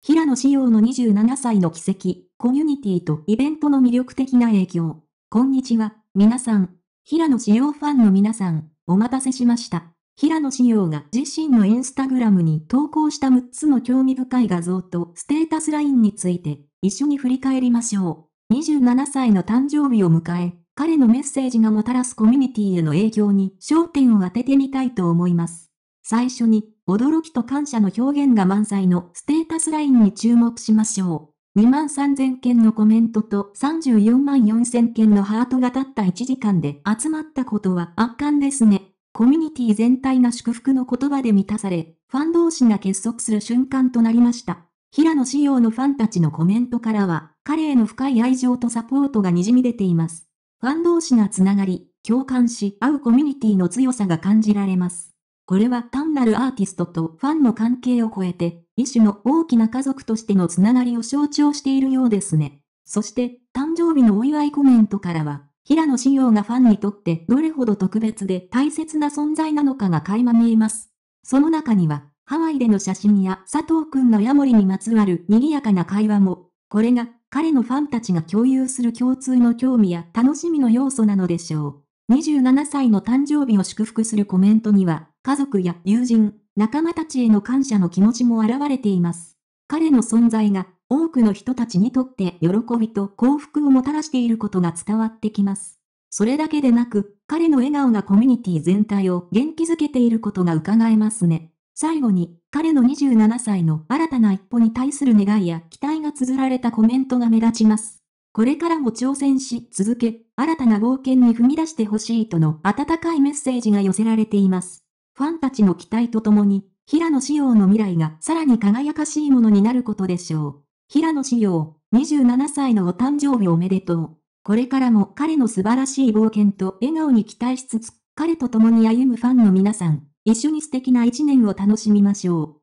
平野紫耀の27歳の奇跡、コミュニティとイベントの魅力的な影響。こんにちは、皆さん。平野紫耀ファンの皆さん、お待たせしました。平野紫耀が自身のインスタグラムに投稿した6つの興味深い画像とステータスラインについて、一緒に振り返りましょう。27歳の誕生日を迎え、彼のメッセージがもたらすコミュニティへの影響に焦点を当ててみたいと思います。最初に、驚きと感謝の表現が満載のステータスラインに注目しましょう。2万3000件のコメントと34万4000件のハートがたった1時間で集まったことは圧巻ですね。コミュニティ全体が祝福の言葉で満たされ、ファン同士が結束する瞬間となりました。平野仕様のファンたちのコメントからは、彼への深い愛情とサポートがにじみ出ています。ファン同士がつながり、共感し合うコミュニティの強さが感じられます。これは単なるアーティストとファンの関係を超えて、一種の大きな家族としてのつながりを象徴しているようですね。そして、誕生日のお祝いコメントからは、平野紫耀がファンにとってどれほど特別で大切な存在なのかが垣間見えます。その中には、ハワイでの写真や佐藤くんのヤモリにまつわる賑やかな会話も、これが彼のファンたちが共有する共通の興味や楽しみの要素なのでしょう。27歳の誕生日を祝福するコメントには、家族や友人、仲間たちへの感謝の気持ちも現れています。彼の存在が多くの人たちにとって喜びと幸福をもたらしていることが伝わってきます。それだけでなく、彼の笑顔がコミュニティ全体を元気づけていることが伺えますね。最後に、彼の27歳の新たな一歩に対する願いや期待が綴られたコメントが目立ちます。これからも挑戦し続け、新たな冒険に踏み出してほしいとの温かいメッセージが寄せられています。ファンたちの期待とともに、平野紫耀の未来がさらに輝かしいものになることでしょう。平野紫耀、27歳のお誕生日おめでとう。これからも彼の素晴らしい冒険と笑顔に期待しつつ、彼と共に歩むファンの皆さん、一緒に素敵な一年を楽しみましょう。